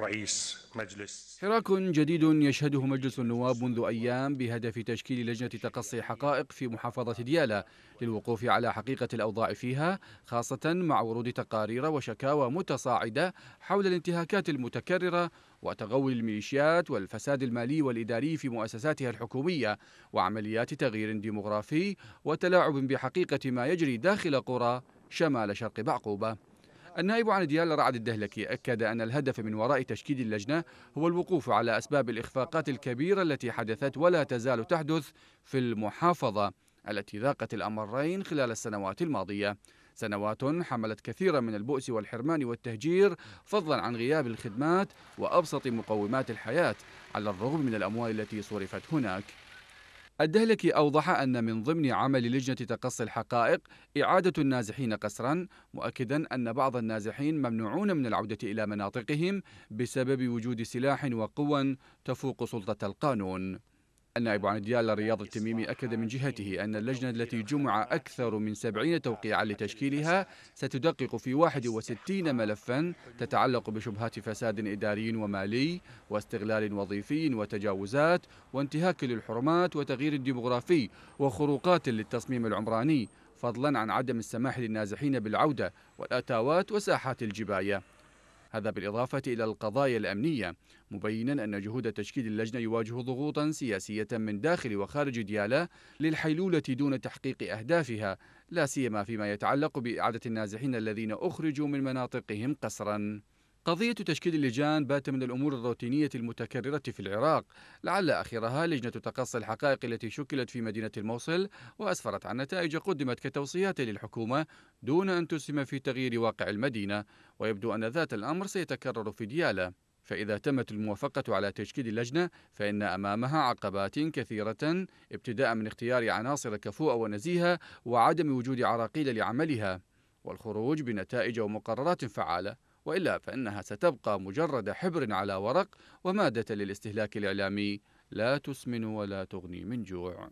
رئيس مجلس حراك جديد يشهده مجلس النواب منذ أيام بهدف تشكيل لجنة تقصي حقائق في محافظة ديالى للوقوف على حقيقة الأوضاع فيها خاصة مع ورود تقارير وشكاوى متصاعدة حول الانتهاكات المتكررة وتغول الميليشيات والفساد المالي والإداري في مؤسساتها الحكومية وعمليات تغيير ديمغرافي وتلاعب بحقيقة ما يجري داخل قرى شمال شرق بعقوبة النائب عن ديال رعد الدهلكي أكد أن الهدف من وراء تشكيل اللجنة هو الوقوف على أسباب الإخفاقات الكبيرة التي حدثت ولا تزال تحدث في المحافظة التي ذاقت الأمرين خلال السنوات الماضية سنوات حملت كثيرا من البؤس والحرمان والتهجير فضلا عن غياب الخدمات وأبسط مقومات الحياة على الرغم من الأموال التي صرفت هناك الدهلكي أوضح أن من ضمن عمل لجنة تقصي الحقائق إعادة النازحين قسرا مؤكدا أن بعض النازحين ممنوعون من العودة إلى مناطقهم بسبب وجود سلاح وقوى تفوق سلطة القانون النائب عن ديالى رياض التميمي أكد من جهته أن اللجنة التي جمع أكثر من 70 توقيعا لتشكيلها ستدقق في 61 ملفا تتعلق بشبهات فساد إداري ومالي واستغلال وظيفي وتجاوزات وانتهاك للحرمات وتغيير الديمغرافي وخروقات للتصميم العمراني فضلا عن عدم السماح للنازحين بالعودة والأتاوات وساحات الجباية هذا بالإضافة إلى القضايا الأمنية مبينا أن جهود تشكيل اللجنة يواجه ضغوطا سياسية من داخل وخارج ديالا للحيلولة دون تحقيق أهدافها لا سيما فيما يتعلق بإعادة النازحين الذين أخرجوا من مناطقهم قسرا قضية تشكيل اللجان بات من الأمور الروتينية المتكررة في العراق لعل آخرها لجنة تقصي الحقائق التي شكلت في مدينة الموصل وأسفرت عن نتائج قدمت كتوصيات للحكومة دون أن تسهم في تغيير واقع المدينة ويبدو أن ذات الأمر سيتكرر في ديالة فإذا تمت الموافقة على تشكيل اللجنة فإن أمامها عقبات كثيرة ابتداء من اختيار عناصر كفوءة ونزيهة وعدم وجود عراقيل لعملها والخروج بنتائج ومقررات فعالة وإلا فإنها ستبقى مجرد حبر على ورق ومادة للاستهلاك الإعلامي لا تسمن ولا تغني من جوع